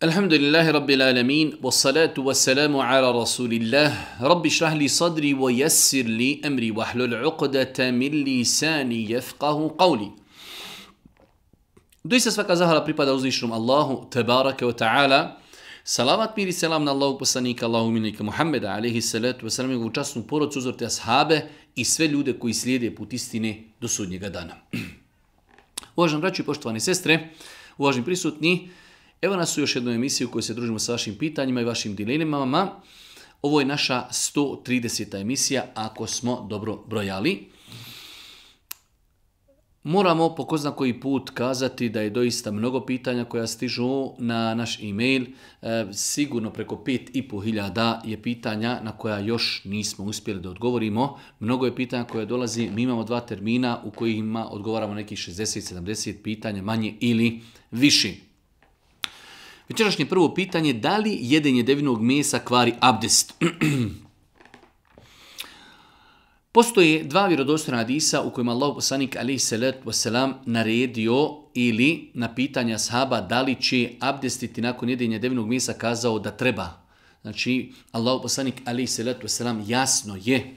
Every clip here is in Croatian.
الحمد لله رب العالمين والصلاة والسلام على رسول الله رب اشرح لي صدري ويسر لي أمري واحلل عقدة من لساني يفقه قولي Doista svaka zahvala pripada uzvišenom Allahu, tebaraka wa ta'ala. Salavat mir selam na Allahog Allahu minika Muhammeda, alaihi salatu wa salam, časnu ashabe i sve ljude koji slijede put istine do sudnjega dana. Uvaženi braći i poštovane sestre, uvaženi prisutni, Evo nas u još jednu emisiju u kojoj se družimo sa vašim pitanjima i vašim dilemama. Ovo je naša 130. emisija, ako smo dobro brojali. Moramo po koji put kazati da je doista mnogo pitanja koja stižu na naš e-mail. E, sigurno preko 5.500 je pitanja na koja još nismo uspjeli da odgovorimo. Mnogo je pitanja koje dolazi. Mi imamo dva termina u kojima odgovaramo nekih 60-70 pitanja manje ili viši. Večerašnje prvo pitanje, da li jedenje devinog mesa kvari abdest? Postoje dva vjerodostojna hadisa u kojima Allah poslanik alaihi salatu selam naredio ili na pitanja sahaba da li će abdestiti nakon jedenja devinog mesa kazao da treba. Znači, Allah poslanik alaihi salatu selam jasno je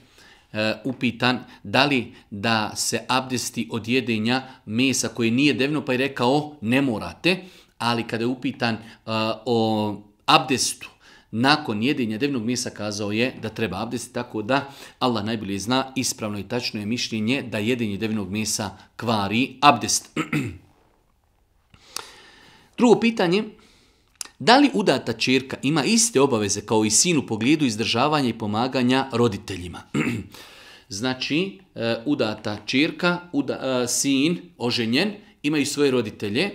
e, upitan da li da se abdesti od jedenja mesa koje nije devno pa je rekao ne morate ali kada je upitan uh, o abdestu, nakon jedinja devnog mesa, kazao je da treba abdest, tako da Allah najbolje zna, ispravno i tačno je mišljenje da jedinje devnog mesa kvari abdest. Drugo pitanje, da li udata čerka ima iste obaveze kao i sin u pogledu izdržavanja i pomaganja roditeljima? znači, uh, udata čerka, uda, uh, sin, oženjen, imaju svoje roditelje,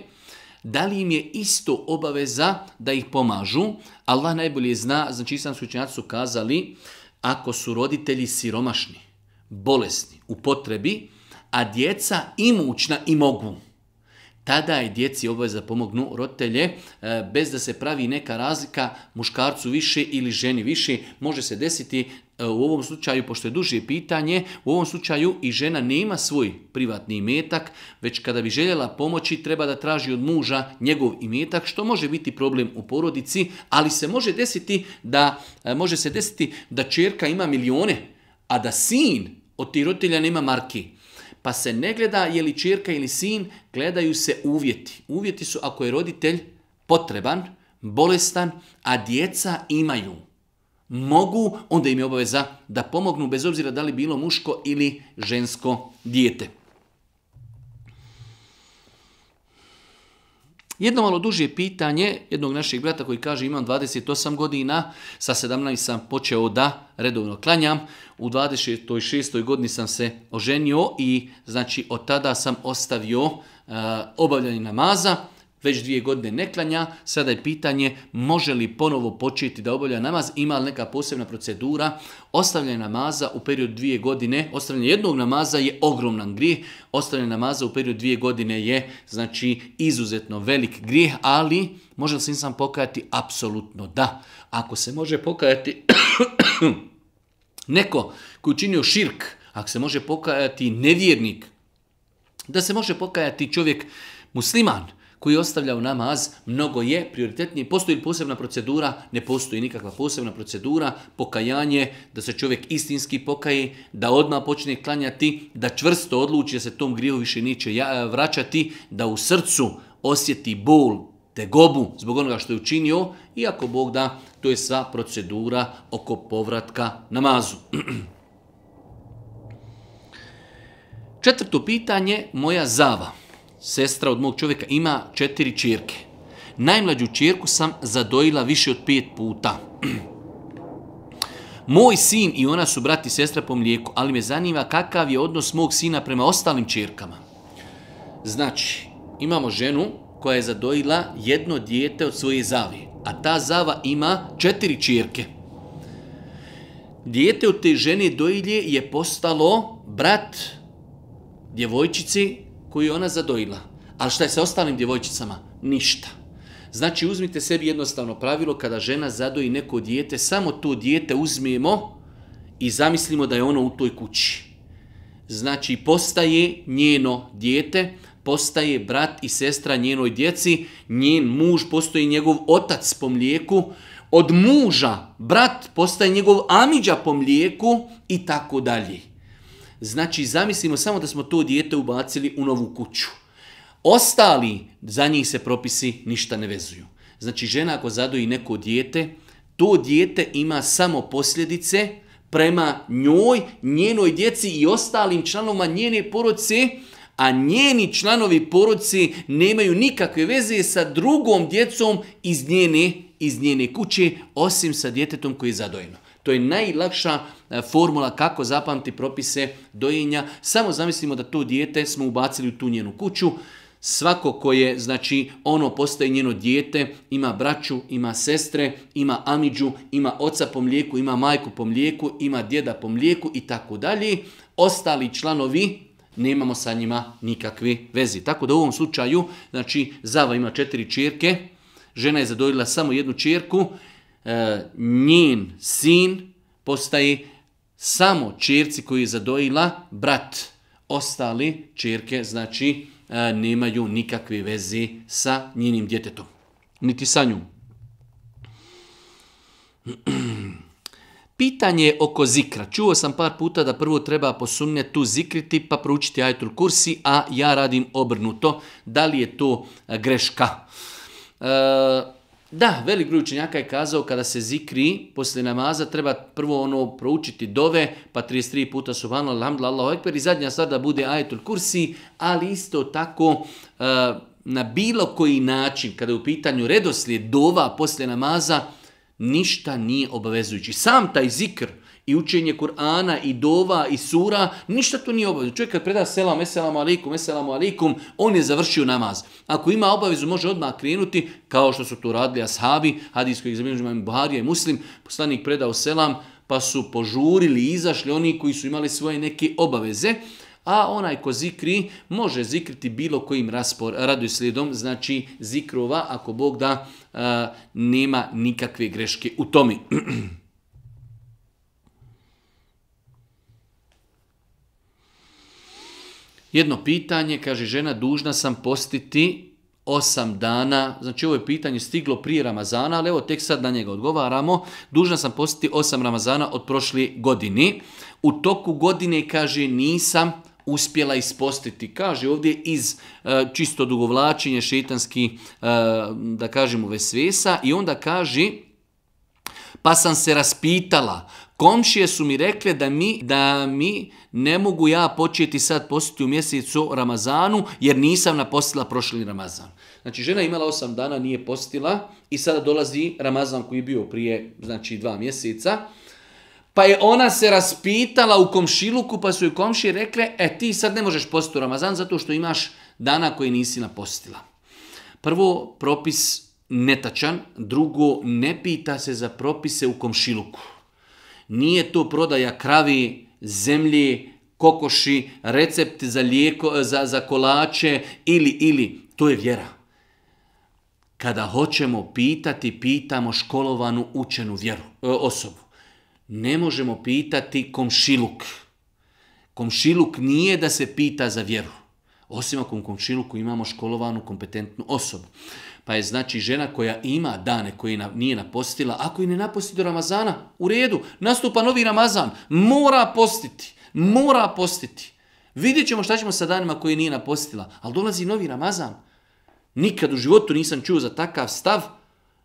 da li im je isto obaveza da ih pomažu? Allah najbolje zna, znači sam učenjaci su kazali, ako su roditelji siromašni, bolesni, u potrebi, a djeca imućna i mogu, tada je djeci obaveza pomognu roditelje e, bez da se pravi neka razlika muškarcu više ili ženi više. Može se desiti E, u ovom slučaju, pošto je duže pitanje, u ovom slučaju i žena nema svoj privatni imetak, već kada bi željela pomoći treba da traži od muža njegov imetak, što može biti problem u porodici, ali se može desiti da, e, može se desiti da čerka ima milione, a da sin od tih roditelja nema marki. Pa se ne gleda je li čerka ili sin, gledaju se uvjeti. Uvjeti su ako je roditelj potreban, bolestan, a djeca imaju mogu, onda im je obaveza da pomognu bez obzira da li bilo muško ili žensko dijete. Jedno malo duže pitanje jednog našeg brata koji kaže imam 28 godina, sa 17 sam počeo da redovno klanjam, u 26. godini sam se oženio i znači od tada sam ostavio obavljanje namaza već dvije godine ne klanja, sada je pitanje može li ponovo početi da obavlja namaz, ima li neka posebna procedura. Ostavljanje namaza u period dvije godine, ostavljanje jednog namaza je ogromnan grijeh, ostavljanje namaza u period dvije godine je znači izuzetno velik grijeh, ali može li se insan pokajati? Apsolutno da. Ako se može pokajati neko koji učinio širk, ako se može pokajati nevjernik, da se može pokajati čovjek musliman, koji ostavlja u namaz mnogo je prioritetniji. Postoji li posebna procedura? Ne postoji nikakva posebna procedura. Pokajanje, da se čovjek istinski pokaje da odmah počne klanjati, da čvrsto odluči da se tom griju više neće e, vraćati, da u srcu osjeti bol, tegobu zbog onoga što je učinio, iako Bog da, to je sva procedura oko povratka namazu. Četvrto pitanje, moja zava sestra od mog čovjeka, ima četiri čirke. Najmlađu čirku sam zadojila više od pet puta. Moj sin i ona su brati i sestra po mlijeku, ali me zanima kakav je odnos mog sina prema ostalim čirkama. Znači, imamo ženu koja je zadojila jedno dijete od svoje zavije, a ta zava ima četiri čirke. Dijete od te žene dojilje je postalo brat djevojčici koju je ona zadojila. Ali šta je sa ostalim djevojčicama? Ništa. Znači uzmite sebi jednostavno pravilo kada žena zadoji neko dijete, samo to dijete uzmijemo i zamislimo da je ono u toj kući. Znači postaje njeno dijete, postaje brat i sestra njenoj djeci, njen muž postoji njegov otac po mlijeku, od muža brat postaje njegov amiđa po mlijeku i tako dalje. Znači, zamislimo samo da smo to dijete ubacili u novu kuću. Ostali, za njih se propisi ništa ne vezuju. Znači, žena ako zadoji neko dijete, to dijete ima samo posljedice prema njoj, njenoj djeci i ostalim članovima njene porodice, a njeni članovi poruci nemaju nikakve veze sa drugom djecom iz njene, iz njene kuće, osim sa djetetom koji je zadojeno. To je najlakša e, formula kako zapamti propise dojenja. Samo zamislimo da to dijete smo ubacili u tu njenu kuću. Svako koje, znači, ono postaje njeno dijete, ima braću, ima sestre, ima amiđu, ima oca po mlijeku, ima majku po mlijeku, ima djeda po mlijeku i tako dalje. Ostali članovi nemamo sa njima nikakve veze. Tako da u ovom slučaju, znači, Zava ima četiri čirke, žena je zadorila samo jednu čirku E, njen sin postaje samo čerci koji je zadojila brat. Ostali čerke, znači, e, nemaju nikakve veze sa njenim djetetom. Niti sa njom. Pitanje oko zikra. Čuo sam par puta da prvo treba posumnje tu zikriti pa proučiti ajtul kursi, a ja radim obrnuto. Da li je to e, greška? E, da, velik broj učenjaka je kazao kada se zikri poslije namaza treba prvo ono proučiti dove, pa 33 puta subhanallah, alhamdulillah, Allahu ekber i zadnja stvar da bude ajetul kursi, ali isto tako eh, na bilo koji način kada je u pitanju redoslijed dova poslije namaza ništa nije obavezujući. Sam taj zikr i učenje Kur'ana i dova i sura, ništa tu nije obavezno. Čovjek kad preda selam, eselamu alikum, eselamu alikum, on je završio namaz. Ako ima obavezu, može odmah krenuti, kao što su to radili ashabi, hadijsko egzaminujima Buharija i Muslim, poslanik predao selam, pa su požurili, izašli oni koji su imali svoje neke obaveze, a onaj ko zikri, može zikriti bilo kojim raspor, radu slijedom, znači zikrova, ako Bog da, nema nikakve greške u tomi. Jedno pitanje, kaže žena, dužna sam postiti osam dana, znači ovo je pitanje stiglo prije Ramazana, ali evo tek sad na njega odgovaramo, dužna sam postiti osam Ramazana od prošle godine. U toku godine, kaže, nisam uspjela ispostiti. Kaže ovdje iz e, čisto dugovlačenje šetanski, e, da kažemo, vesvesa i onda kaže, pa sam se raspitala, Komšije su mi rekle da mi, da mi ne mogu ja početi sad postiti u mjesecu Ramazanu jer nisam napostila prošli Ramazan. Znači žena imala osam dana, nije postila i sada dolazi Ramazan koji je bio prije znači dva mjeseca. Pa je ona se raspitala u komšiluku pa su joj komšije rekle e ti sad ne možeš postiti u Ramazan zato što imaš dana koje nisi napostila. Prvo, propis netačan. Drugo, ne pita se za propise u komšiluku. Nije to prodaja kravi, zemlji, kokoši, recept za, lijeko, za, za kolače ili, ili. To je vjera. Kada hoćemo pitati, pitamo školovanu učenu vjeru, e, osobu. Ne možemo pitati komšiluk. Komšiluk nije da se pita za vjeru. Osim ako u komšiluku imamo školovanu, kompetentnu osobu. Pa je znači žena koja ima dane koje nije napostila, ako i ne naposti do Ramazana, u redu, nastupa novi Ramazan, mora postiti, mora postiti. Vidjet ćemo šta ćemo sa danima koje nije napostila, ali dolazi novi Ramazan. Nikad u životu nisam čuo za takav stav,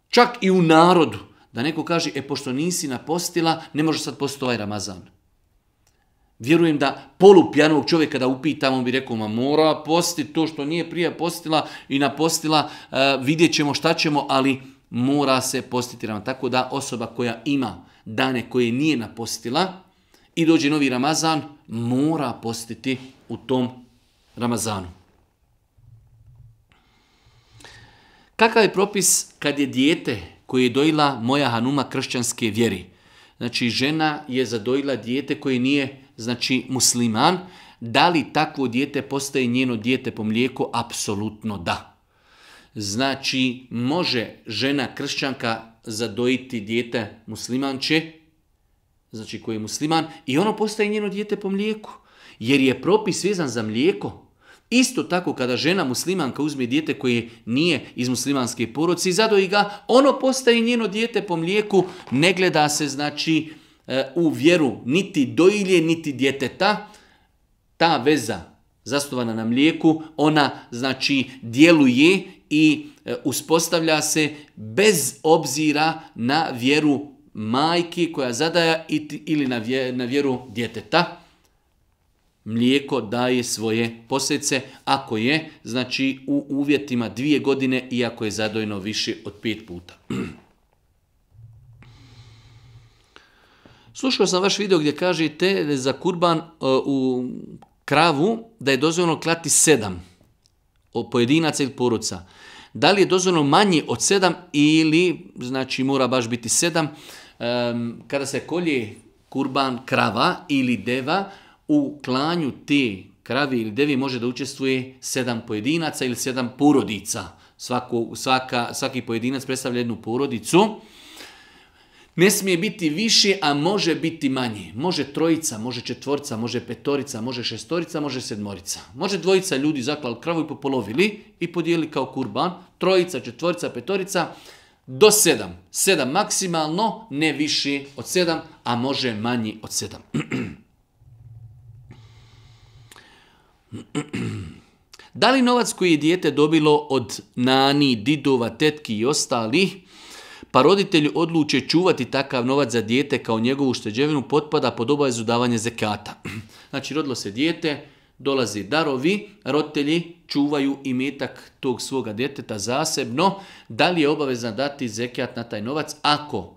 čak i u narodu, da neko kaže, e pošto nisi napostila, ne može sad postiti ovaj Ramazan. Vjerujem da polupjanog čovjeka da on bi rekao, ma mora postiti to što nije prije postila i napostila, e, vidjet ćemo šta ćemo, ali mora se postiti Ramazan. Tako da osoba koja ima dane koje nije napostila i dođe novi Ramazan, mora postiti u tom Ramazanu. Kakav je propis kad je dijete koje je dojila moja Hanuma kršćanske vjeri? Znači, žena je zadojila dijete koje nije znači musliman, da li takvo dijete postaje njeno dijete po mlijeku? Apsolutno da. Znači, može žena kršćanka zadojiti dijete muslimanče, znači koji je musliman, i ono postaje njeno dijete po mlijeku. Jer je propis vezan za mlijeko. Isto tako kada žena muslimanka uzme dijete koje nije iz muslimanske poroci i zadoji ga, ono postaje njeno dijete po mlijeku, ne gleda se znači E, u vjeru niti doilje, niti djeteta, ta veza zasnovana na mlijeku, ona znači djeluje i e, uspostavlja se bez obzira na vjeru majke koja zadaja ili na vjeru djeteta. Mlijeko daje svoje posljedice ako je, znači u uvjetima dvije godine i ako je zadojno više od pet puta. Slušao sam vaš video gdje kažete za kurban e, u kravu da je dozvoljeno klati sedam pojedinaca ili poruca. Da li je dozvoljeno manji od sedam ili, znači mora baš biti sedam, kada se kolje kurban krava ili deva, u klanju te kravi ili devi može da učestvuje sedam pojedinaca ili sedam porodica. svaki pojedinac predstavlja jednu porodicu. Ne smije biti više, a može biti manji. Može trojica, može četvorica, može petorica, može šestorica, može sedmorica. Može dvojica ljudi zaklali kravu i popolovili i podijeli kao kurban. Trojica, četvorica, petorica, do sedam. Sedam maksimalno, ne više od sedam, a može manji od sedam. da li novac koji je dijete dobilo od nani, didova, tetki i ostalih, pa roditelji odluče čuvati takav novac za dijete kao njegovu šteđevinu potpada pod obavezu davanja zekata. Znači, rodilo se dijete, dolazi darovi, roditelji čuvaju imetak tog svoga djeteta zasebno. Da li je obavezan dati zekat na taj novac? Ako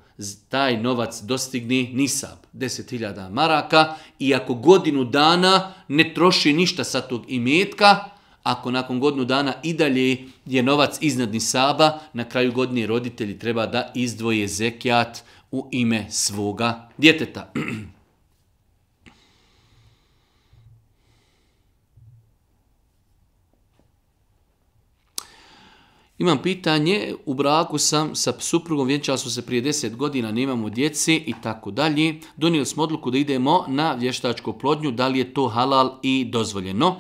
taj novac dostigne nisab, 10.000 maraka, i ako godinu dana ne troši ništa sa tog imetka, ako nakon godinu dana i dalje je novac iznad nisaba, na kraju godine roditelji treba da izdvoje zekijat u ime svoga djeteta. Imam pitanje, u braku sam sa suprugom, vjenčali smo se prije 10 godina, nemamo djeci i tako dalje. Donijeli smo odluku da idemo na vještačku plodnju, da li je to halal i dozvoljeno.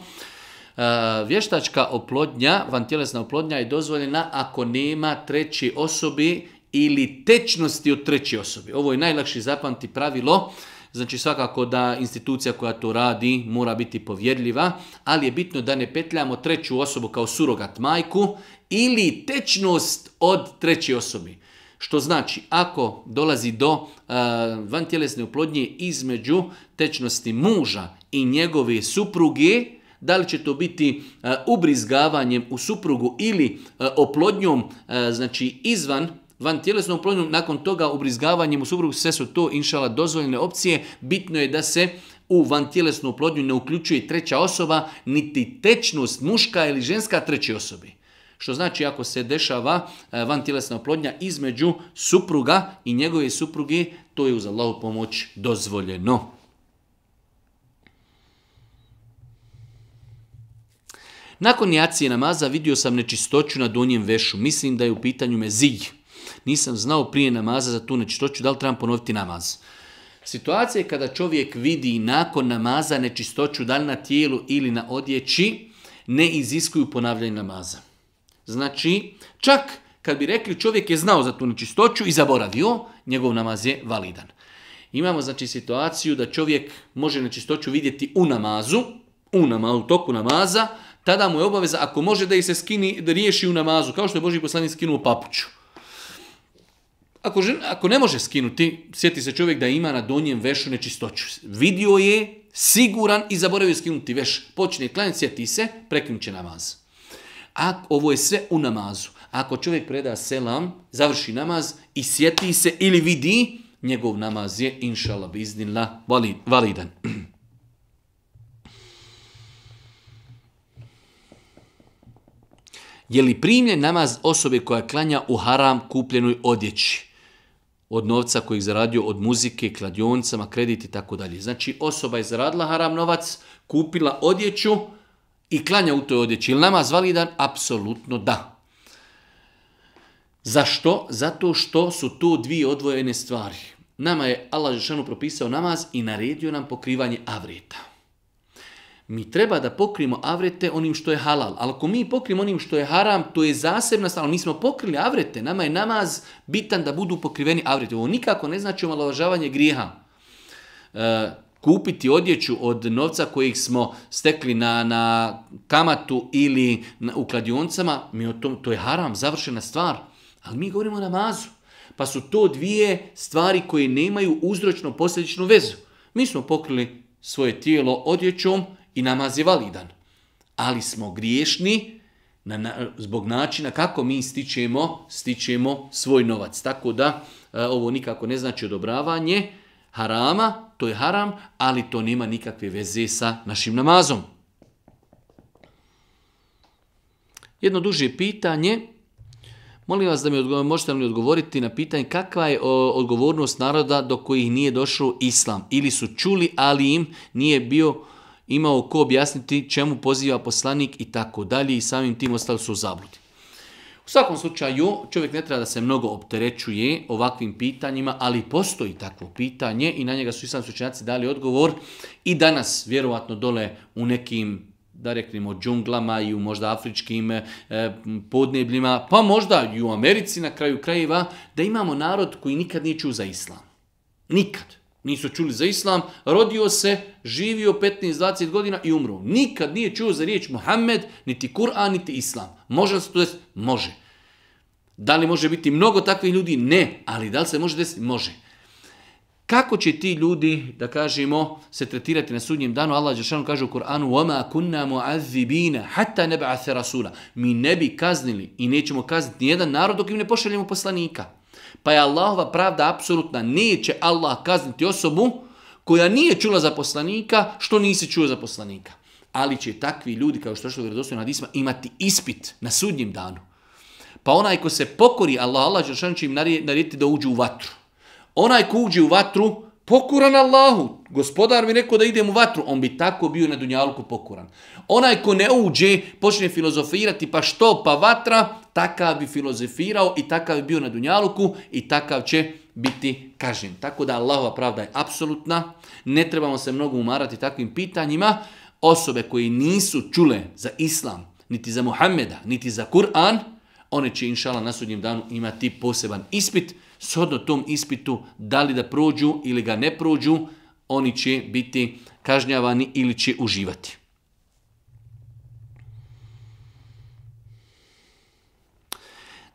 E, vještačka oplodnja, vantjelesna oplodnja je dozvoljena ako nema treći osobi ili tečnosti od treći osobi. Ovo je najlakši zapamti pravilo. Znači svakako da institucija koja to radi mora biti povjerljiva, ali je bitno da ne petljamo treću osobu kao surogat majku ili tečnost od treće osobi. Što znači, ako dolazi do uh, e, tjelesne oplodnje između tečnosti muža i njegove supruge, da li će to biti e, ubrizgavanjem u suprugu ili e, oplodnjom, e, znači izvan van tjelesnom oplodnjom, nakon toga ubrizgavanjem u suprugu, sve su to inšala dozvoljene opcije. Bitno je da se u vantjelesnu oplodnju ne uključuje treća osoba, niti tečnost muška ili ženska treće osobi. Što znači ako se dešava van tjelesna oplodnja između supruga i njegove supruge, to je uz Allahu pomoć dozvoljeno. Nakon jacije namaza vidio sam nečistoću na donjem vešu. Mislim da je u pitanju mezij. Nisam znao prije namaza za tu nečistoću, da li trebam ponoviti namaz? Situacija je kada čovjek vidi nakon namaza nečistoću, da li na tijelu ili na odjeći, ne iziskuju ponavljanje namaza. Znači, čak kad bi rekli čovjek je znao za tu nečistoću i zaboravio, njegov namaz je validan. Imamo znači situaciju da čovjek može nečistoću vidjeti u namazu, u, u toku namaza, tada mu je obaveza, ako može da ih se skini, da riješi u namazu, kao što je Boži poslanik skinuo papuću. Ako, ako ne može skinuti, sjeti se čovjek da ima na donjem vešu nečistoću. Vidio je, siguran i zaboravio skinuti veš. Počne klanje, sjeti se, prekinuće namaz. A ovo je sve u namazu. Ako čovjek preda selam, završi namaz i sjeti se ili vidi, njegov namaz je, inšallah, biznila, validan. Je li primljen namaz osobe koja klanja u haram kupljenoj odjeći? Od novca koji je zaradio od muzike, kladioncama, kredit i tako dalje. Znači osoba je zaradila haram novac, kupila odjeću i klanja u toj odjeći. Ili namaz validan? Apsolutno da. Zašto? Zato što su tu dvije odvojene stvari. Nama je Allah Žešanu propisao namaz i naredio nam pokrivanje avreta mi treba da pokrijemo avrete onim što je halal. Ali ako mi pokrimo onim što je haram, to je zasebna stvar. Mi smo pokrili avrete, nama je namaz bitan da budu pokriveni avrete. Ovo nikako ne znači omalovažavanje grijeha. E, kupiti odjeću od novca kojih smo stekli na, na kamatu ili u kladioncama, mi o to je haram, završena stvar. Ali mi govorimo o namazu. Pa su to dvije stvari koje nemaju uzročno posljedičnu vezu. Mi smo pokrili svoje tijelo odjećom i namaz je validan. Ali smo griješni na, zbog načina kako mi stičemo, stičemo svoj novac. Tako da e, ovo nikako ne znači odobravanje harama, to je haram, ali to nema nikakve veze sa našim namazom. Jedno duže pitanje. Molim vas da mi možete li odgovoriti na pitanje kakva je odgovornost naroda do kojih nije došao islam ili su čuli ali im nije bio imao ko objasniti čemu poziva poslanik i tako dalje i samim tim ostali su u zabludi. U svakom slučaju, čovjek ne treba da se mnogo opterećuje ovakvim pitanjima, ali postoji takvo pitanje i na njega su islamski učenjaci dali odgovor i danas, vjerovatno dole u nekim da reklimo džunglama i u možda afričkim e, podnebljima, pa možda i u Americi na kraju krajeva, da imamo narod koji nikad nije čuo za islam. Nikad. Nisu čuli za islam, rodio se, živio 15-20 godina i umro. Nikad nije čuo za riječ Muhammed, niti Kur'an, niti islam. Može li se to desiti? Može. Da li može biti mnogo takvih ljudi? Ne. Ali da li se može desiti? Može. Kako će ti ljudi, da kažemo, se tretirati na sudnjem danu? Allah Đešanu kaže u Kur'anu وَمَا كُنَّا مُعَذِّبِينَ حَتَّى رَسُولَ Mi ne bi kaznili i nećemo kazniti nijedan narod dok im ne pošaljemo poslanika. Pa je Allahova pravda apsolutna. Neće Allah kazniti osobu koja nije čula poslanika što nisi čuo poslanika. Ali će takvi ljudi, kao što je na Isma, imati ispit na sudnjem danu. Pa onaj ko se pokori, Allah, Allah će im narediti da uđe u vatru. Onaj ko uđe u vatru, Pokuran Allahu. Gospodar mi rekao da idem u vatru. On bi tako bio na Dunjalku pokuran. Onaj ko ne uđe, počne filozofirati pa što pa vatra, takav bi filozofirao i takav bi bio na Dunjaluku i takav će biti kažnjen. Tako da Allahova pravda je apsolutna. Ne trebamo se mnogo umarati takvim pitanjima. Osobe koje nisu čule za Islam, niti za Muhammeda, niti za Kur'an, one će inšala na sudnjem danu imati poseban ispit shodno tom ispitu, da li da prođu ili ga ne prođu, oni će biti kažnjavani ili će uživati.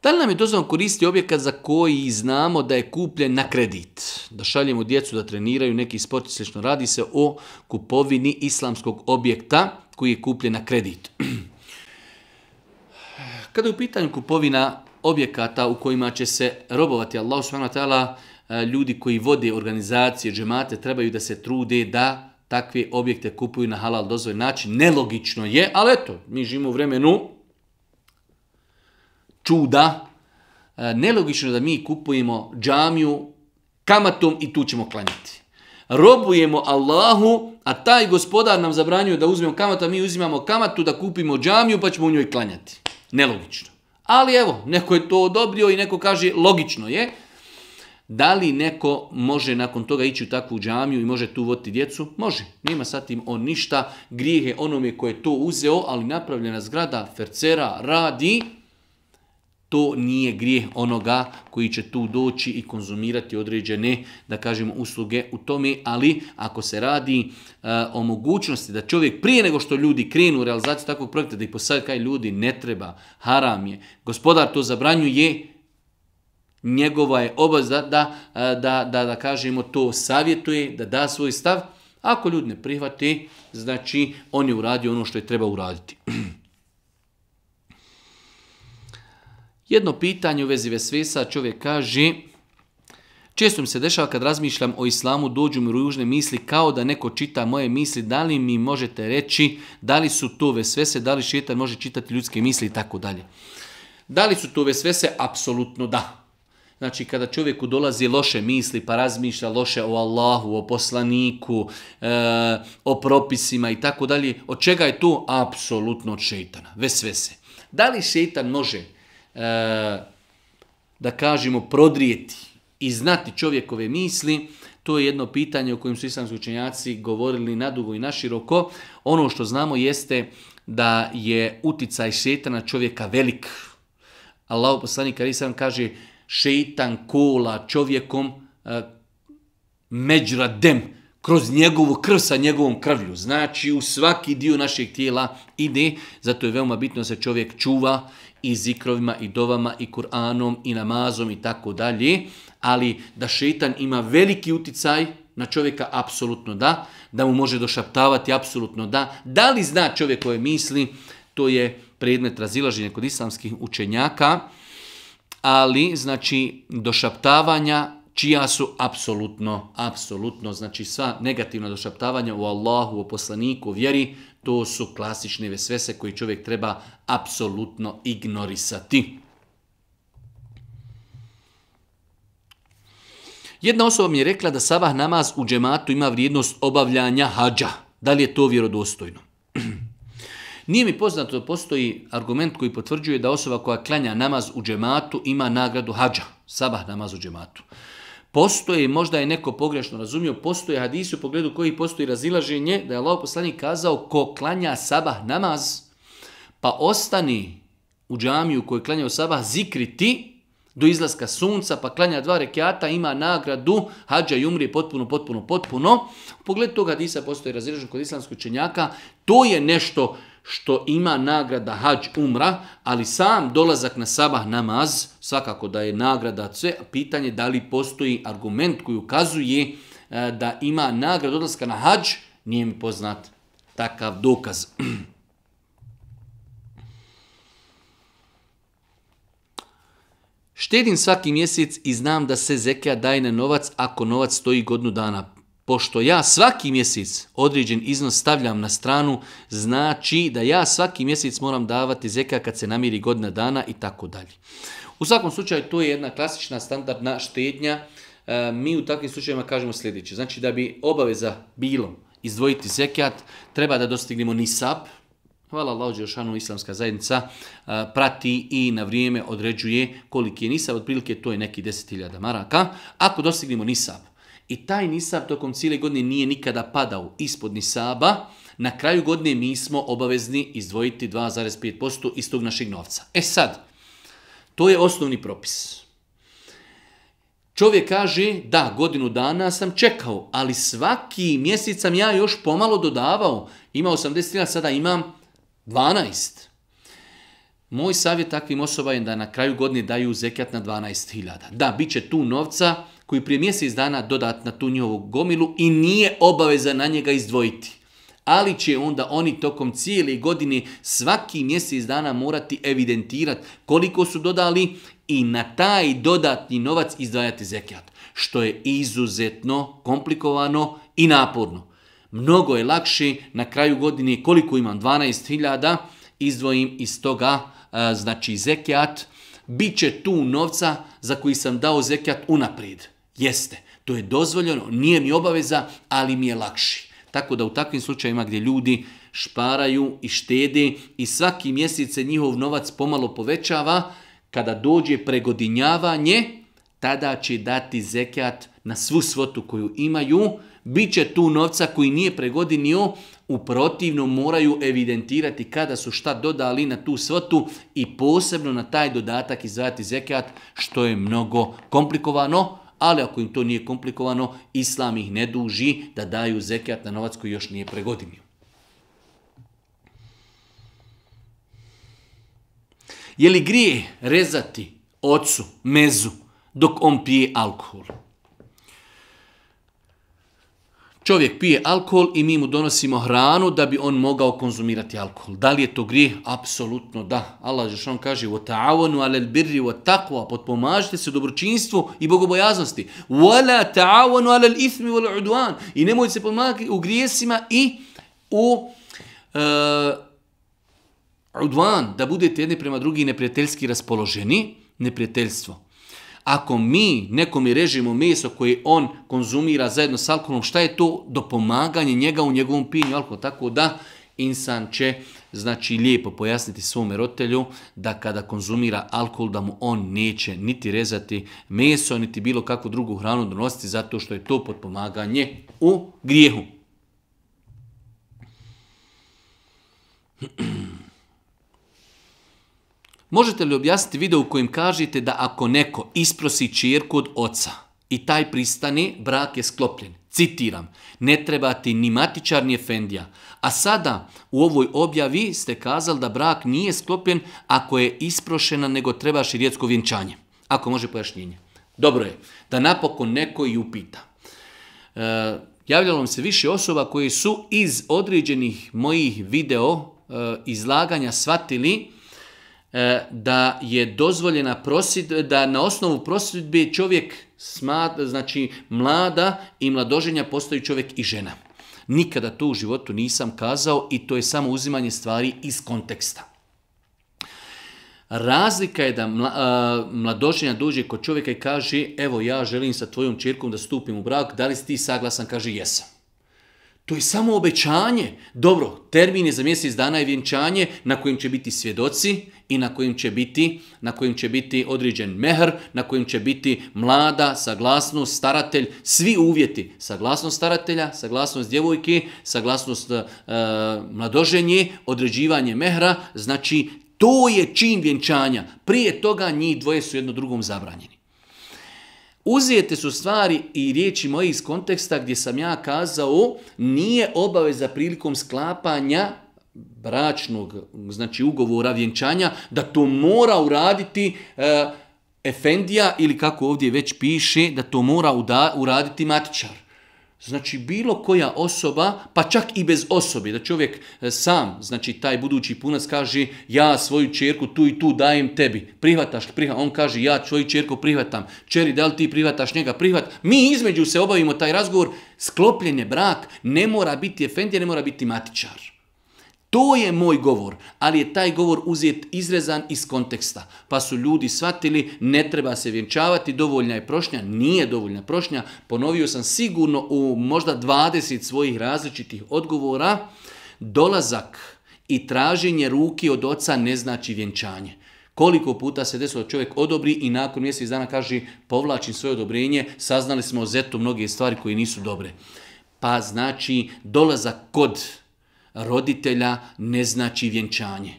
Da li nam je dozvan koristiti objekat za koji znamo da je kupljen na kredit? Da šaljemo djecu da treniraju neki sport slično. Radi se o kupovini islamskog objekta koji je kupljen na kredit. Kada je u pitanju kupovina objekata u kojima će se robovati Allah subhanahu wa ta'ala, e, ljudi koji vode organizacije, džemate, trebaju da se trude da takve objekte kupuju na halal dozvoj način. Nelogično je, ali eto, mi živimo u vremenu čuda. E, nelogično je da mi kupujemo džamiju kamatom i tu ćemo klanjati. Robujemo Allahu, a taj gospodar nam zabranjuje da uzmemo kamatu, a mi uzimamo kamatu da kupimo džamiju pa ćemo u njoj klanjati. Nelogično. Ali evo, neko je to odobrio i neko kaže logično je. Da li neko može nakon toga ići u takvu džamiju i može tu voditi djecu? Može. Nema sa tim on ništa. grijehe onome koje je to uzeo, ali napravljena zgrada, fercera, radi, to nije grijeh onoga koji će tu doći i konzumirati određene, da kažemo, usluge u tome, ali ako se radi e, o mogućnosti da čovjek prije nego što ljudi krenu u realizaciju takvog projekta, da ih posadi kaj ljudi ne treba, haram je, gospodar to zabranjuje, njegova je obaveza da, e, da, da, da kažemo to savjetuje, da da svoj stav, ako ljudi ne prihvate, znači on je uradio ono što je treba uraditi. Jedno pitanje u vezi Vesvesa čovjek kaže Često mi se dešava kad razmišljam o islamu, dođu mi ružne misli kao da neko čita moje misli, da li mi možete reći da li su to vesvese, da li šetan može čitati ljudske misli i tako dalje. Da li su to vesvese? Apsolutno da. Znači kada čovjeku dolazi loše misli pa razmišlja loše o Allahu, o poslaniku, e, o propisima i tako dalje, od čega je to? Apsolutno od šetana, vesvese. Da li šetan može E, da kažemo, prodrijeti i znati čovjekove misli, to je jedno pitanje o kojem su islamski učenjaci govorili nadugo i naširoko. Ono što znamo jeste da je uticaj šetana čovjeka velik. Allah kar karisan kaže šetan kola čovjekom e, dem kroz njegovu krv sa njegovom krvlju. Znači u svaki dio našeg tijela ide, zato je veoma bitno da se čovjek čuva i zikrovima i dovama i Kur'anom i namazom i tako dalje, ali da šetan ima veliki uticaj na čovjeka apsolutno da, da mu može došaptavati apsolutno da. Da li zna čovjek koje misli, to je predmet razilaženja kod islamskih učenjaka, ali znači došaptavanja čija su apsolutno, apsolutno, znači sva negativna došaptavanja u Allahu, u poslaniku, u vjeri, to su klasične vesvese koje čovjek treba apsolutno ignorisati. Jedna osoba mi je rekla da sabah namaz u džematu ima vrijednost obavljanja hađa. Da li je to vjerodostojno? Nije mi poznato da postoji argument koji potvrđuje da osoba koja klanja namaz u džematu ima nagradu hađa. Sabah namaz u džematu. Postoje, možda je neko pogrešno razumio, postoje hadisi u pogledu koji postoji razilaženje, da je Allah poslanik kazao ko klanja sabah namaz, pa ostani u džamiju koji klanjao sabah zikri do izlaska sunca, pa klanja dva rekiata, ima nagradu, hađa i umri potpuno, potpuno, potpuno. U pogledu toga hadisa postoji razilaženje kod islamskog čenjaka, to je nešto što ima nagrada hađ umra, ali sam dolazak na sabah namaz, svakako da je nagrada sve, pitanje da li postoji argument koji ukazuje e, da ima nagrad odlaska na hađ, nije mi poznat takav dokaz. Štedim svaki mjesec i znam da se zekija daje na novac ako novac stoji godnu dana pošto ja svaki mjesec određen iznos stavljam na stranu, znači da ja svaki mjesec moram davati zeka kad se namiri godina dana i tako dalje. U svakom slučaju to je jedna klasična standardna štednja. E, mi u takvim slučajevima kažemo sljedeće. Znači da bi obaveza bilo izdvojiti zekat, treba da dostignemo nisab, Hvala Allahu islamska zajednica e, prati i na vrijeme određuje koliki je nisab, otprilike to je neki 10.000 maraka. Ako dostignemo nisab, i taj nisab tokom cijele godine nije nikada padao ispod nisaba. Na kraju godine mi smo obavezni izdvojiti 2,5% iz tog našeg novca. E sad, to je osnovni propis. Čovjek kaže, da, godinu dana sam čekao, ali svaki mjesec sam ja još pomalo dodavao. Imao 80 sada imam 12. Moj savjet takvim osoba je da na kraju godine daju zekat na 12.000. Da, bit će tu novca koji prije mjesec dana dodat na tu njihovu gomilu i nije obaveza na njega izdvojiti. Ali će onda oni tokom cijele godine svaki mjesec dana morati evidentirati koliko su dodali i na taj dodatni novac izdvajati zekijat. Što je izuzetno komplikovano i naporno. Mnogo je lakše na kraju godine koliko imam 12.000 izdvojim iz toga e, znači zekijat. će tu novca za koji sam dao zekijat unaprijed. Jeste, to je dozvoljeno, nije mi obaveza, ali mi je lakši. Tako da u takvim slučajima gdje ljudi šparaju i štede i svaki mjesec se njihov novac pomalo povećava, kada dođe pregodinjavanje, tada će dati zekat na svu svotu koju imaju, bit će tu novca koji nije pregodinio, u protivnom moraju evidentirati kada su šta dodali na tu svotu i posebno na taj dodatak izvajati zekat, što je mnogo komplikovano, ali ako im to nije komplikovano, islam ih ne duži da daju zekijat na novac koji još nije pregodinio. Je li grije rezati ocu mezu dok on pije alkohol? Čovjek pije alkohol i mi mu donosimo hranu da bi on mogao konzumirati alkohol. Da li je to grijeh? Apsolutno da. Allah Žešan kaže u ta'avanu alel birri potpomažite se dobročinstvu i bogobojaznosti. la ta'avanu alel ismi uduan. I nemojte se pomagati u grijesima i u uh, da budete jedni prema drugi neprijateljski raspoloženi. Neprijateljstvo. Ako mi nekom režimo meso koje on konzumira zajedno s alkoholom, šta je to dopomaganje njega u njegovom pinju alkohol Tako da insan će znači lijepo pojasniti svome erotelju da kada konzumira alkohol da mu on neće niti rezati meso niti bilo kakvu drugu hranu donositi zato što je to potpomaganje u grijehu. Možete li objasniti video u kojem kažete da ako neko isprosi čirku od oca i taj pristani, brak je sklopljen. Citiram, ne treba ti ni matičar ni efendija. A sada u ovoj objavi ste kazali da brak nije sklopljen ako je isprošena nego treba širijetsko vjenčanje. Ako može pojašnjenje. Dobro je da napokon neko i upita. E, javljalo vam se više osoba koji su iz određenih mojih video e, izlaganja shvatili E, da je dozvoljena prosid, da na osnovu prosidbe čovjek smat, znači mlada i mladoženja postaju čovjek i žena. Nikada to u životu nisam kazao i to je samo uzimanje stvari iz konteksta. Razlika je da e, mladoženja dođe kod čovjeka i kaže evo ja želim sa tvojom čirkom da stupim u brak, da li si ti saglasan? Kaže jesam. To je samo obećanje. Dobro, termin je za mjesec dana i vjenčanje na kojem će biti svjedoci i na kojem će biti, na kojem će biti određen mehr, na kojem će biti mlada, saglasnost, staratelj, svi uvjeti. Saglasnost staratelja, saglasnost djevojke, saglasnost e, mladoženje, određivanje mehra, znači to je čin vjenčanja. Prije toga njih dvoje su jedno drugom zabranjeni. Uzijete su stvari i riječi moje iz konteksta gdje sam ja kazao nije obaveza prilikom sklapanja bračnog, znači ugovora vjenčanja, da to mora uraditi e, Efendija ili kako ovdje već piše, da to mora uda, uraditi matičar. Znači bilo koja osoba, pa čak i bez osobe, da čovjek e, sam, znači taj budući punac kaže ja svoju čerku tu i tu dajem tebi, prihvataš li prihvat? On kaže ja svoju čerku prihvatam, čeri da li ti prihvataš njega, prihvat. Mi između se obavimo taj razgovor, sklopljen je brak, ne mora biti efendija, ne mora biti matičar. To je moj govor, ali je taj govor uzet izrezan iz konteksta. Pa su ljudi shvatili, ne treba se vjenčavati, dovoljna je prošnja, nije dovoljna prošnja. Ponovio sam sigurno u možda 20 svojih različitih odgovora. Dolazak i traženje ruki od oca ne znači vjenčanje. Koliko puta se desilo čovjek odobri i nakon mjesec dana kaže povlačim svoje odobrenje, saznali smo o zetu mnoge stvari koje nisu dobre. Pa znači dolazak kod roditelja ne znači vjenčanje.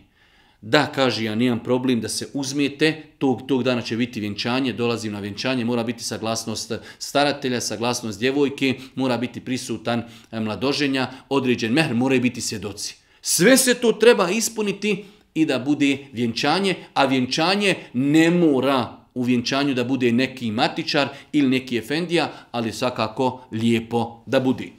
Da, kaže, ja nijem problem da se uzmijete, tog, tog dana će biti vjenčanje, dolazim na vjenčanje, mora biti saglasnost staratelja, saglasnost djevojke, mora biti prisutan eh, mladoženja, određen mehr, moraju biti svjedoci. Sve se to treba ispuniti i da bude vjenčanje, a vjenčanje ne mora u vjenčanju da bude neki matičar ili neki efendija, ali svakako lijepo da bude.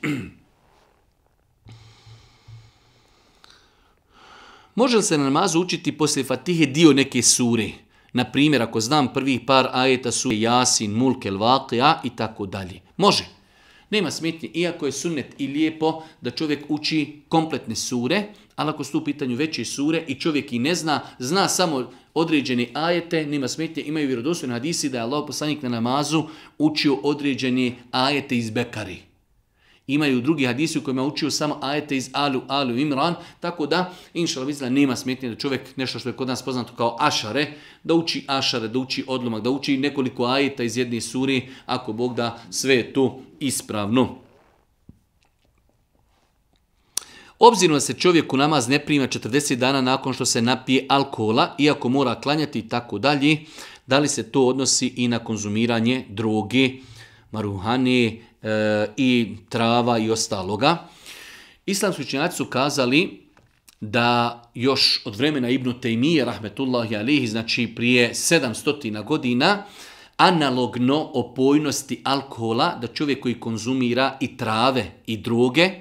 Može li se na namazu učiti poslije fatihe dio neke sure? Na primjer, ako znam prvih par ajeta su Jasin, Mulk, El a i tako dalje. Može. Nema smetnje, iako je sunnet i lijepo da čovjek uči kompletne sure, ali ako su u pitanju veće sure i čovjek i ne zna, zna samo određene ajete, nema smetnje, imaju na hadisi da je Allah poslanik na namazu učio određene ajete iz Bekari. Imaju drugi hadisi u kojima učio samo ajete iz Alu, Alu, Imran, tako da, inšala nema smetnje da čovjek, nešto što je kod nas poznato kao ašare, da uči ašare, da uči odlomak, da uči nekoliko ajeta iz jedne suri, ako Bog da sve je to ispravno. Obzirom da se čovjek u namaz ne prima 40 dana nakon što se napije alkohola, iako mora klanjati i tako dalje, da li se to odnosi i na konzumiranje droge, maruhane, E, i trava i ostaloga. Islamski učenjaci su kazali da još od vremena Ibnu Tejmije, rahmetullahi alihi, znači prije 700 godina, analogno opojnosti alkohola, da čovjek koji konzumira i trave i druge, e,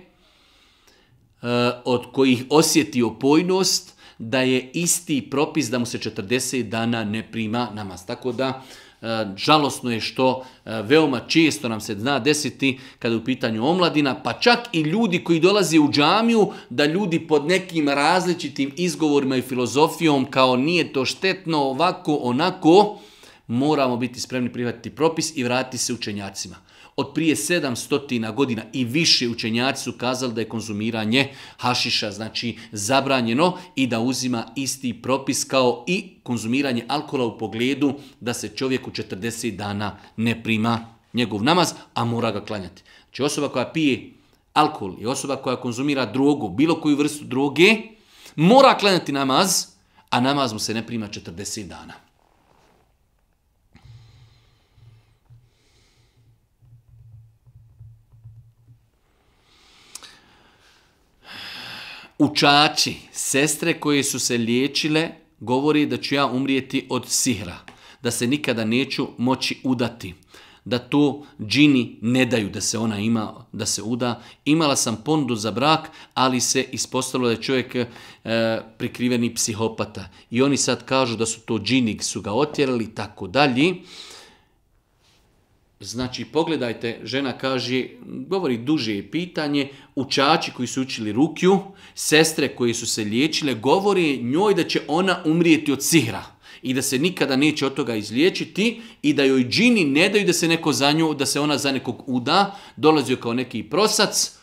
od kojih osjeti opojnost, da je isti propis da mu se 40 dana ne prima namaz. Tako da E, žalosno je što e, veoma često nam se zna desiti kada je u pitanju omladina, pa čak i ljudi koji dolaze u džamiju, da ljudi pod nekim različitim izgovorima i filozofijom kao nije to štetno, ovako, onako, moramo biti spremni prihvatiti propis i vratiti se učenjacima od prije 700 godina i više učenjaci su kazali da je konzumiranje hašiša, znači zabranjeno i da uzima isti propis kao i konzumiranje alkohola u pogledu da se čovjeku 40 dana ne prima njegov namaz, a mora ga klanjati. Znači osoba koja pije alkohol i osoba koja konzumira drogu, bilo koju vrstu droge, mora klanjati namaz, a namaz mu se ne prima 40 dana. učači, sestre koje su se liječile, govori da ću ja umrijeti od sihra, da se nikada neću moći udati, da to džini ne daju da se ona ima, da se uda. Imala sam pondu za brak, ali se ispostavilo da je čovjek e, prikriveni psihopata. I oni sad kažu da su to džini, su ga otjerali i tako dalje. Znači, pogledajte, žena kaže, govori duže pitanje, učači koji su učili rukju, sestre koje su se liječile, govori njoj da će ona umrijeti od sihra i da se nikada neće od toga izliječiti i da joj džini ne daju da se neko za nju, da se ona za nekog uda, dolazio kao neki prosac,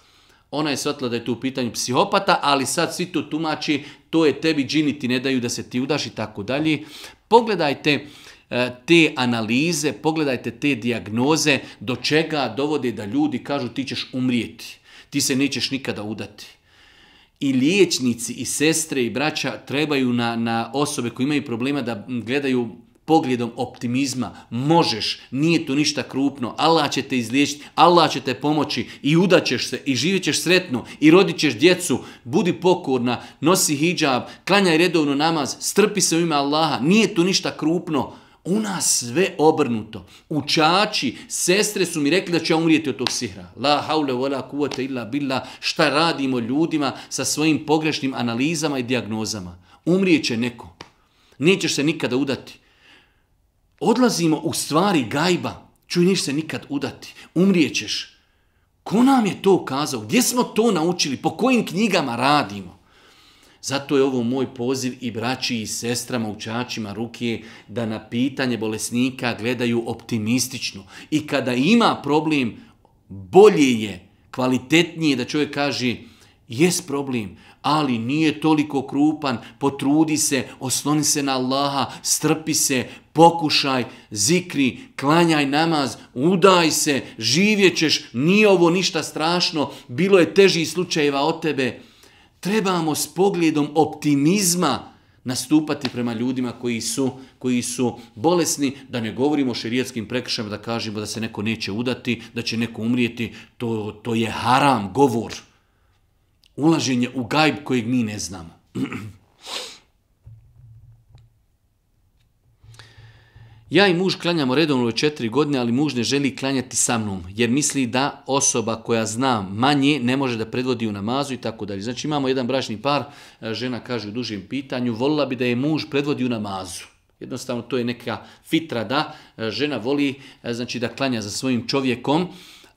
ona je shvatila da je tu u pitanju psihopata, ali sad svi to tumači, to je tebi džini ti ne daju da se ti udaš i tako dalje. Pogledajte, E, te analize, pogledajte te dijagnoze, do čega dovode da ljudi kažu ti ćeš umrijeti, ti se nećeš nikada udati. I liječnici, i sestre, i braća trebaju na, na osobe koji imaju problema da gledaju pogledom optimizma. Možeš, nije to ništa krupno, Allah će te izliječiti, Allah će te pomoći i udaćeš se i živjet ćeš sretno i rodit ćeš djecu, budi pokorna, nosi hijab, klanjaj redovno namaz, strpi se u ime Allaha, nije to ništa krupno. U nas sve obrnuto. Učači, sestre su mi rekli da ću umrijeti od tog sihra. La haule vola illa billa. Šta radimo ljudima sa svojim pogrešnim analizama i diagnozama? Umrijet će neko. Nećeš se nikada udati. Odlazimo u stvari gajba. Čuj, nećeš se nikad udati. Umrijet ćeš. Ko nam je to kazao? Gdje smo to naučili? Po kojim knjigama radimo? Zato je ovo moj poziv i braći i sestrama, u učačima ruke, da na pitanje bolesnika gledaju optimistično. I kada ima problem, bolje je, kvalitetnije da čovjek kaže, Jes problem, ali nije toliko krupan, potrudi se, osloni se na Allaha, strpi se, pokušaj, zikri, klanjaj namaz, udaj se, živjet ćeš, nije ovo ništa strašno, bilo je težih slučajeva od tebe. Trebamo s pogledom optimizma nastupati prema ljudima koji su, koji su bolesni, da ne govorimo o širijetskim prekršajima, da kažemo da se neko neće udati, da će neko umrijeti, to, to je haram govor. Ulaženje u gajb kojeg mi ne znamo. Ja i muž klanjamo redovno četiri godine, ali muž ne želi klanjati sa mnom, jer misli da osoba koja zna manje ne može da predvodi u namazu i tako dalje. Znači imamo jedan bračni par, e, žena kaže u dužem pitanju, volila bi da je muž predvodi u namazu. Jednostavno to je neka fitra da e, žena voli e, znači da klanja za svojim čovjekom,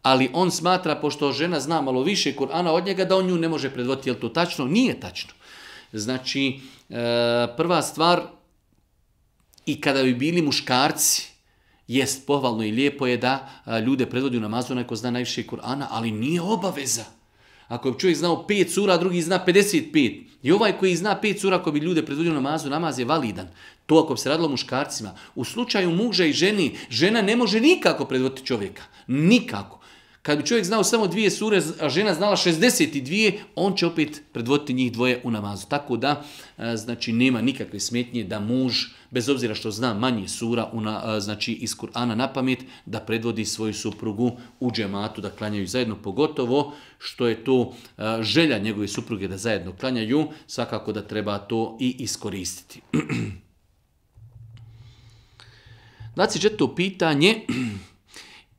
ali on smatra, pošto žena zna malo više Kur'ana od njega, da on nju ne može predvoditi. Je to tačno? Nije tačno. Znači, prva stvar, i kada bi bili muškarci, jest pohvalno i lijepo je da ljude predvodi u namazu neko zna najviše Kur'ana, ali nije obaveza. Ako bi čovjek znao pet sura, drugi zna 55. I ovaj koji zna pet sura, ako bi ljude predvodio u namazu, namaz je validan. To ako bi se radilo muškarcima. U slučaju muža i ženi, žena ne može nikako predvoditi čovjeka. Nikako. Kad bi čovjek znao samo dvije sure, a žena znala 62, on će opet predvoditi njih dvoje u namazu. Tako da, znači, nema nikakve smetnje da muž bez obzira što zna manje sura znači iz Kur'ana na pamet, da predvodi svoju suprugu u džematu, da klanjaju zajedno, pogotovo što je to želja njegove supruge da zajedno klanjaju, svakako da treba to i iskoristiti. Znači, to pitanje,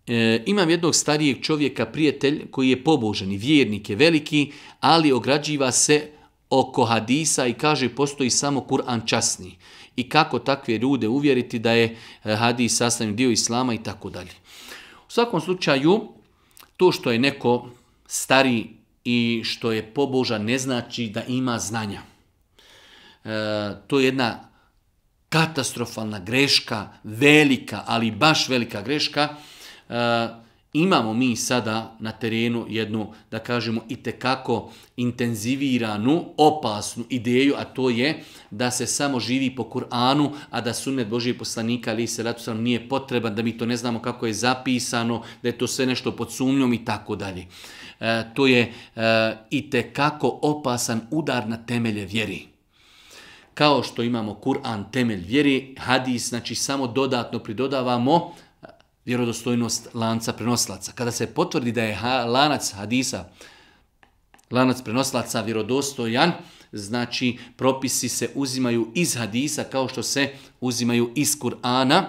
e, imam jednog starijeg čovjeka, prijatelj, koji je pobožan i vjernik je veliki, ali ograđiva se oko hadisa i kaže postoji samo Kur'an časni i kako takve ljude uvjeriti da je e, hadis sastavni dio islama i tako dalje. U svakom slučaju, to što je neko stari i što je pobožan ne znači da ima znanja. E, to je jedna katastrofalna greška, velika, ali baš velika greška, e, imamo mi sada na terenu jednu, da kažemo, i tekako intenziviranu, opasnu ideju, a to je da se samo živi po Kur'anu, a da sunnet Božije poslanika ali se sam nije potreban, da mi to ne znamo kako je zapisano, da je to sve nešto pod sumnjom i tako dalje. E, to je e, i tekako opasan udar na temelje vjeri kao što imamo Kur'an temelj vjeri, hadis, znači samo dodatno pridodavamo vjerodostojnost lanca prenoslaca. Kada se potvrdi da je lanac hadisa, lanac prenoslaca vjerodostojan, znači propisi se uzimaju iz hadisa kao što se uzimaju iz Kur'ana.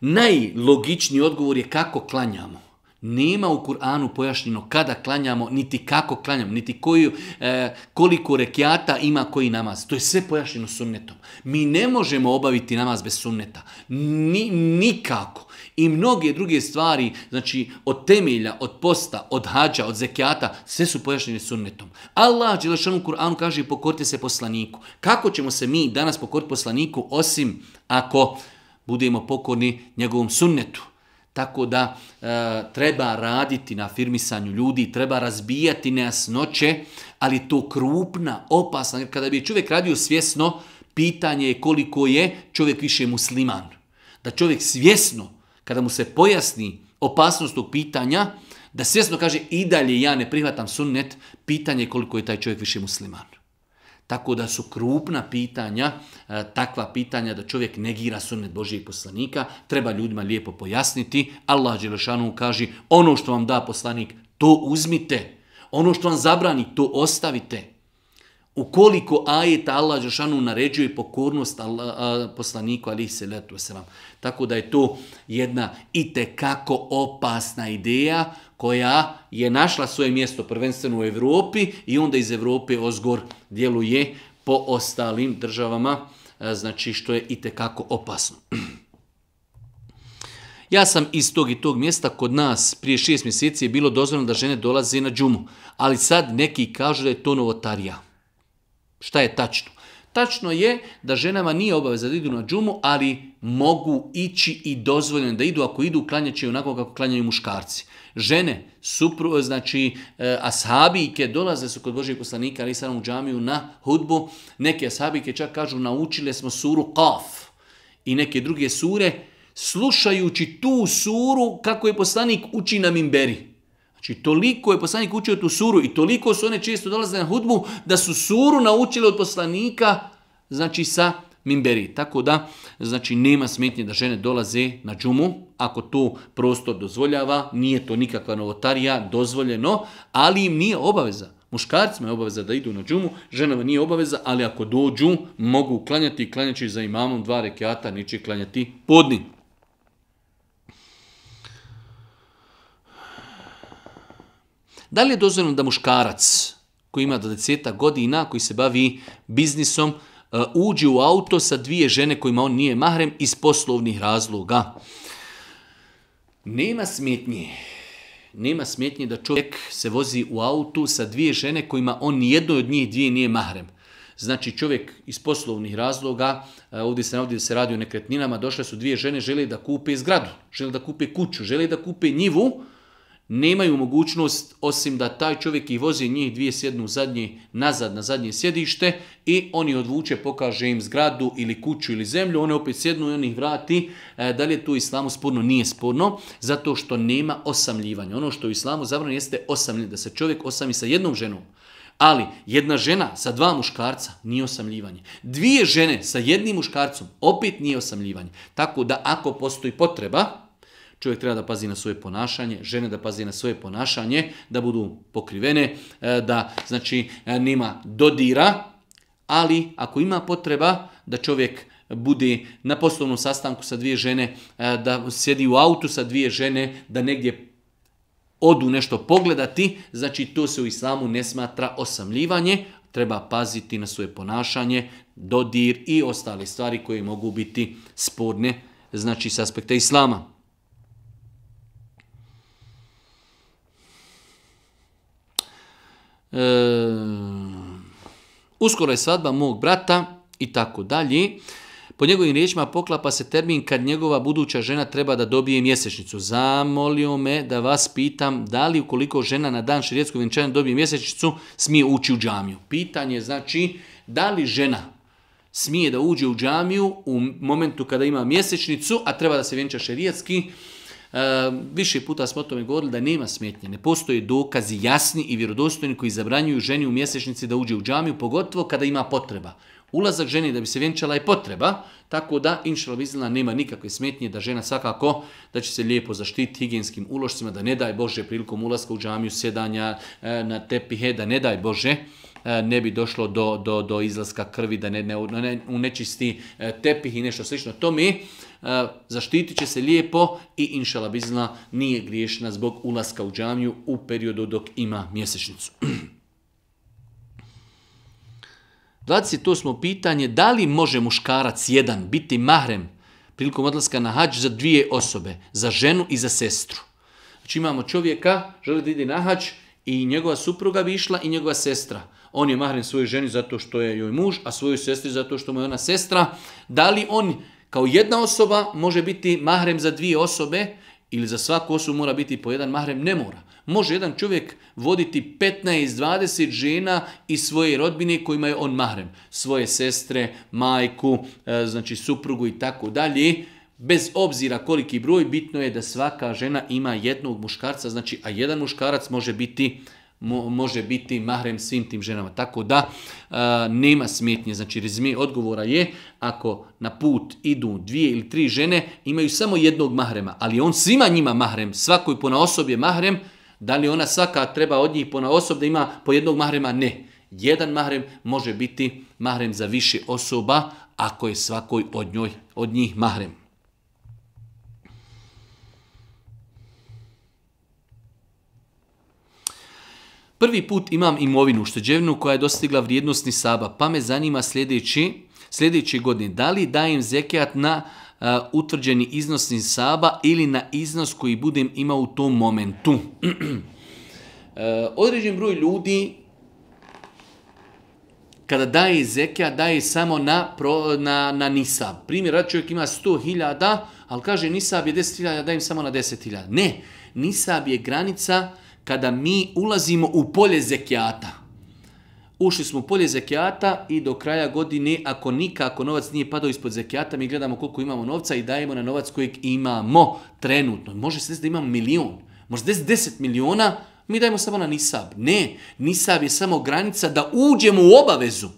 Najlogičniji odgovor je kako klanjamo. Nema u Kur'anu pojašnjeno kada klanjamo, niti kako klanjamo, niti koju, e, koliko rekiata ima koji namaz. To je sve pojašnjeno sunnetom. Mi ne možemo obaviti namaz bez sunneta. Ni, nikako. I mnoge druge stvari, znači od temelja, od posta, od hađa, od zekijata, sve su pojašnjene sunnetom. Allah Đelešan u Kur'anu kaže pokorite se poslaniku. Kako ćemo se mi danas pokoriti poslaniku osim ako budemo pokorni njegovom sunnetu? Tako da e, treba raditi na firmisanju ljudi, treba razbijati nejasnoće, ali to krupna, opasna. Kada bi čovjek radio svjesno, pitanje je koliko je čovjek više musliman. Da čovjek svjesno, kada mu se pojasni opasnost tog pitanja, da svjesno kaže i dalje ja ne prihvatam sunnet, pitanje je koliko je taj čovjek više musliman. Tako da su krupna pitanja, e, takva pitanja da čovjek negira sunnet Božijeg poslanika, treba ljudima lijepo pojasniti. Allah Đelešanu kaže ono što vam da poslanik, to uzmite. Ono što vam zabrani, to ostavite. Ukoliko ajeta Allah Đelešanu naređuje pokornost e, poslaniku, ali se letu Tako da je to jedna itekako opasna ideja koja je našla svoje mjesto prvenstveno u Europi i onda iz Europe Ozgor djeluje po ostalim državama, e, znači što je i kako opasno. Ja sam iz tog i tog mjesta, kod nas prije šest mjeseci je bilo dozvoljeno da žene dolaze na džumu, ali sad neki kažu da je to novotarija. Šta je tačno? Tačno je da ženama nije obaveza da idu na džumu, ali mogu ići i dozvoljeno da idu. Ako idu, klanjaće onako kako klanjaju muškarci žene, supru, znači e, eh, ashabike dolaze su kod Božijeg poslanika ali sam u džamiju na hudbu. Neke ashabike čak kažu naučile smo suru Qaf i neke druge sure slušajući tu suru kako je poslanik uči na mimberi. Znači toliko je poslanik učio tu suru i toliko su one često dolaze na hudbu da su suru naučile od poslanika znači sa tako da, znači, nema smetnje da žene dolaze na džumu, ako to prostor dozvoljava, nije to nikakva novotarija, dozvoljeno, ali im nije obaveza. Muškarcima je obaveza da idu na džumu, ženama nije obaveza, ali ako dođu, mogu klanjati klanjaći za imamom dva rekiata, neće klanjati podni. Da li je dozvoljeno da muškarac koji ima do godina, koji se bavi biznisom, E, uđe u auto sa dvije žene kojima on nije mahrem iz poslovnih razloga. Nema smetnje. Nema smetnje da čovjek se vozi u autu sa dvije žene kojima on nijednoj od njih dvije nije mahrem. Znači čovjek iz poslovnih razloga, e, ovdje se navodi da se radi o nekretninama, došle su dvije žene, žele da kupe zgradu, žele da kupe kuću, žele da kupe njivu, nemaju mogućnost, osim da taj čovjek i vozi njih dvije sjednu zadnje nazad na zadnje sjedište i oni odvuče, pokaže im zgradu ili kuću ili zemlju, one opet sjednu i on ih vrati. E, da li je to islamu sporno? Nije sporno, zato što nema osamljivanja. Ono što u islamu zabrano jeste osamljivanje, da se čovjek osami sa jednom ženom. Ali jedna žena sa dva muškarca nije osamljivanje. Dvije žene sa jednim muškarcom opet nije osamljivanje. Tako da ako postoji potreba, Čovjek treba da pazi na svoje ponašanje, žene da pazi na svoje ponašanje, da budu pokrivene, e, da znači e, nema dodira, ali ako ima potreba da čovjek bude na poslovnom sastanku sa dvije žene, e, da sjedi u autu sa dvije žene, da negdje odu nešto pogledati, znači to se u islamu ne smatra osamljivanje, treba paziti na svoje ponašanje, dodir i ostale stvari koje mogu biti sporne, znači s aspekta islama. E, uskoro je svadba mog brata i tako dalje. Po njegovim riječima poklapa se termin kad njegova buduća žena treba da dobije mjesečnicu. Zamolio me da vas pitam da li ukoliko žena na dan širijetskog venčanja dobije mjesečnicu smije ući u džamiju. Pitanje znači da li žena smije da uđe u džamiju u momentu kada ima mjesečnicu, a treba da se vjenča šerijetski, E, više puta smo o tome govorili da nema smetnje, ne postoje dokazi jasni i vjerodostojni koji zabranjuju ženi u mjesečnici da uđe u džamiju, pogotovo kada ima potreba. Ulazak ženi da bi se vjenčala je potreba, tako da inšalavizila nema nikakve smetnje da žena svakako da će se lijepo zaštiti higijenskim ulošcima, da ne daj Bože prilikom ulaska u džamiju, sjedanja e, na tepihe, da ne daj Bože e, ne bi došlo do, do, do izlaska krvi, da ne, ne, ne tepih i nešto slično. To mi zaštitit će se lijepo i inšala bizna nije griješna zbog ulaska u džamiju u periodu dok ima mjesečnicu. 28. pitanje, da li može muškarac jedan biti mahrem prilikom odlaska na hač za dvije osobe, za ženu i za sestru? Znači imamo čovjeka, želi da ide na hađ i njegova supruga bi išla i njegova sestra. On je mahrem svojoj ženi zato što je joj muž, a svojoj sestri zato što mu je ona sestra. Da li on kao jedna osoba može biti mahrem za dvije osobe ili za svaku osobu mora biti po jedan mahrem, ne mora. Može jedan čovjek voditi 15-20 žena i svoje rodbine kojima je on mahrem. Svoje sestre, majku, e, znači suprugu i tako dalje. Bez obzira koliki broj, bitno je da svaka žena ima jednog muškarca, znači a jedan muškarac može biti može biti mahrem svim tim ženama. Tako da nema smetnje. Znači rezime odgovora je ako na put idu dvije ili tri žene imaju samo jednog mahrema, ali on svima njima mahrem, svakoj pona osobi je mahrem, da li ona svaka treba od njih pona osob da ima po jednog mahrema? Ne. Jedan mahrem može biti mahrem za više osoba ako je svakoj od, njoj, od njih mahrem. Prvi put imam imovinu, šteđevnu koja je dostigla vrijednost saba, pa me zanima sljedeći, sljedeći da li dajem zekijat na utvrđeni iznos saba ili na iznos koji budem imao u tom momentu. uh, određen broj ljudi kada daje zekijat, daje samo na, pro, na, na nisab. Primjer, rad čovjek ima 100.000, ali kaže nisab je 10.000, dajem samo na 10.000. Ne, nisab je granica kada mi ulazimo u polje zekijata. Ušli smo u polje zekijata i do kraja godine, ako nikako novac nije padao ispod zekijata, mi gledamo koliko imamo novca i dajemo na novac kojeg imamo trenutno. Može se da imamo milion, može se desiti 10 miliona, mi dajemo samo na nisab. Ne, nisab je samo granica da uđemo u obavezu,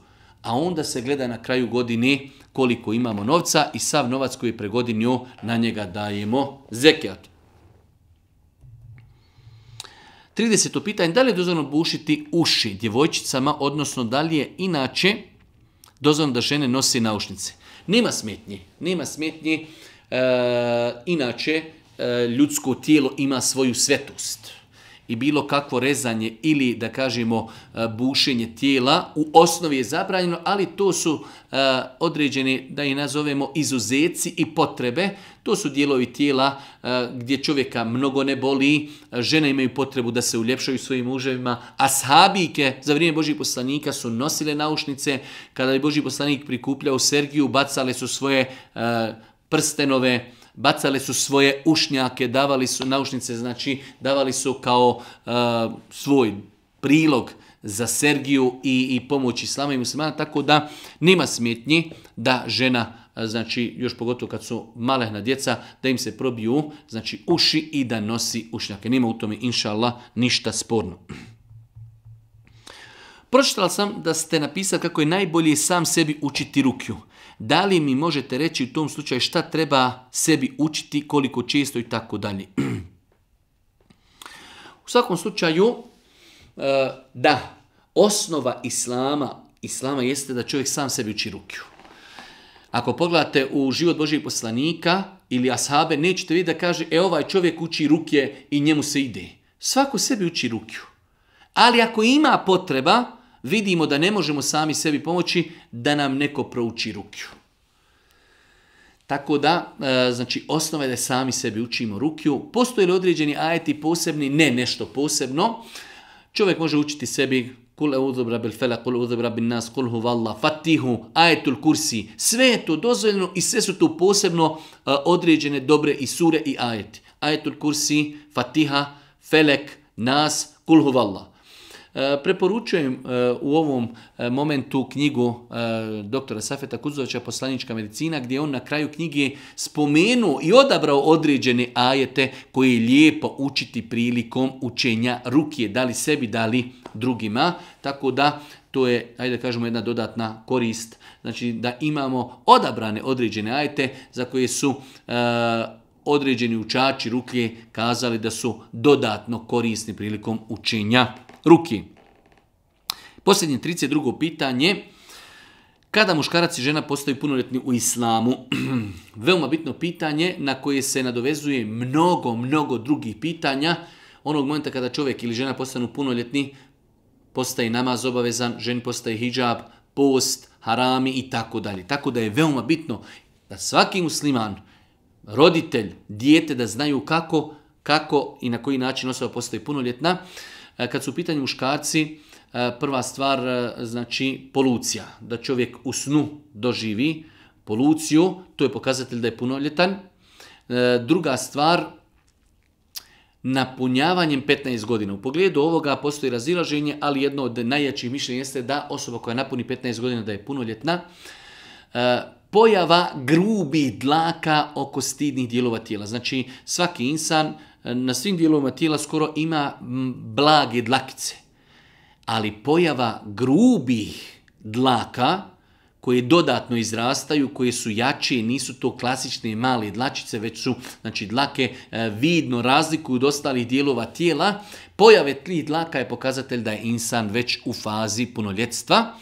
a onda se gleda na kraju godine koliko imamo novca i sav novac koji je pregodinio na njega dajemo zekijat. 30. pitanje, da li je dozvoljno bušiti uši djevojčicama, odnosno da li je inače dozvoljeno da žene nosi naušnice? Nema smetnje, nema smetnje, e, inače e, ljudsko tijelo ima svoju svetost i bilo kakvo rezanje ili da kažemo e, bušenje tijela u osnovi je zabranjeno, ali to su e, određeni, da ih nazovemo, izuzeci i potrebe. To su dijelovi tijela e, gdje čovjeka mnogo ne boli, žene imaju potrebu da se uljepšaju svojim muževima, a sahabike za vrijeme Božih poslanika su nosile naušnice, kada je Božji poslanik prikupljao Sergiju, bacale su svoje prstenove, bacale su svoje ušnjake, davali su naušnice, znači davali su kao e, svoj prilog za Sergiju i, i pomoć islama i muslimana, tako da nema smetnji da žena e, znači još pogotovo kad su malehna djeca, da im se probiju znači uši i da nosi ušnjake. Nima u tome, inša Allah, ništa sporno. Pročitala sam da ste napisali kako je najbolje sam sebi učiti rukju. Da li mi možete reći u tom slučaju šta treba sebi učiti, koliko često i tako dalje? U svakom slučaju, e, da, osnova islama, islama jeste da čovjek sam sebi uči rukiju. Ako pogledate u život Božijeg poslanika ili ashabe, nećete vidjeti da kaže, e ovaj čovjek uči ruke i njemu se ide. Svako sebi uči rukiju. Ali ako ima potreba, vidimo da ne možemo sami sebi pomoći, da nam neko prouči rukju. Tako da, e, znači, osnova je da sami sebi učimo rukju. Postoje li određeni ajeti posebni? Ne, nešto posebno. Čovjek može učiti sebi kul eudobra bil fela, kul nas, huvalla, fatihu, ajetul kursi. Sve je to dozvoljeno i sve su tu posebno e, određene dobre i sure i ajeti. Ajetul kursi, fatiha, felek, nas, kul huvalla. E, preporučujem e, u ovom e, momentu knjigu doktora Safeta Kuzovića Poslanička medicina gdje je on na kraju knjige spomenuo i odabrao određene ajete koje je lijepo učiti prilikom učenja rukije, da li sebi, da li drugima. Tako da to je, ajde da kažemo, jedna dodatna korist. Znači da imamo odabrane određene ajete za koje su određeni učači ruke kazali da su dodatno korisni prilikom učenja ruki. Posljednje 32. pitanje. Kada muškarac i žena postaju punoljetni u islamu? Veoma bitno pitanje na koje se nadovezuje mnogo, mnogo drugih pitanja. Onog momenta kada čovjek ili žena postanu punoljetni, postaje namaz obavezan, žen postaje hijab, post, harami i tako dalje. Tako da je veoma bitno da svaki musliman, roditelj, dijete da znaju kako, kako i na koji način osoba postaje punoljetna. E, kad su u pitanju muškarci, e, prva stvar e, znači polucija, da čovjek u snu doživi poluciju, to je pokazatelj da je punoljetan. Druga stvar, napunjavanjem 15 godina. U pogledu ovoga postoji razilaženje, ali jedno od najjačih mišljenja jeste da osoba koja napuni 15 godina da je punoljetna, pojava grubih dlaka oko stidnih dijelova tijela. Znači svaki insan na svim dijelovima tijela skoro ima blage dlakice. Ali pojava grubih dlaka koje dodatno izrastaju, koje su jače nisu to klasične male dlačice, već su znači, dlake e, vidno razlikuju od ostalih dijelova tijela. Pojave tri dlaka je pokazatelj da je insan već u fazi punoljetstva.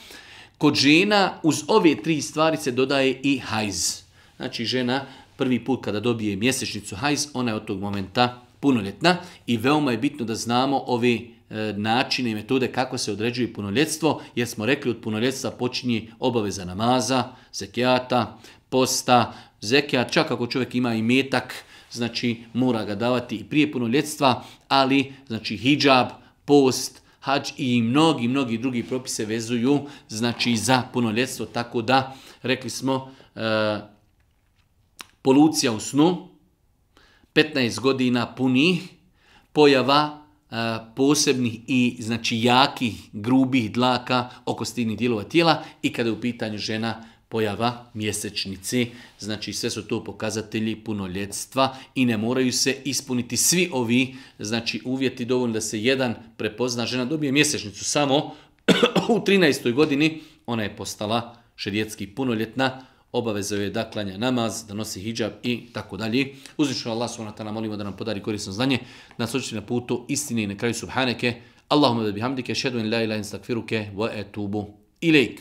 Kod žena uz ove tri stvari se dodaje i hajz. Znači žena prvi put kada dobije mjesečnicu hajz, ona je od tog momenta punoljetna i veoma je bitno da znamo ovi e, načine i metode kako se određuje punoljetstvo, jer smo rekli od punoljetstva počinje obaveza namaza, zekijata, posta, zekijat, čak ako čovjek ima i metak, znači mora ga davati i prije punoljetstva, ali znači hijab, post, hađ i mnogi, mnogi drugi propise vezuju znači za punoljetstvo, tako da rekli smo e, polucija u snu, 15 godina punih pojava e, posebnih i znači jakih, grubih dlaka oko stidnih dijelova tijela i kada je u pitanju žena pojava mjesečnice. Znači sve su to pokazatelji punoljetstva i ne moraju se ispuniti svi ovi znači uvjeti dovoljno da se jedan prepozna žena dobije mjesečnicu samo u 13. godini ona je postala šedjetski punoljetna obaveza je da klanja namaz, da nosi hijab i tako dalje. Uzvišu Allah subhanahu molimo da nam podari korisno znanje, nas učiti na putu istine i na kraju subhaneke. Allahumma da bihamdike, šedu in la ilaha in stakfiruke, wa etubu ilaik.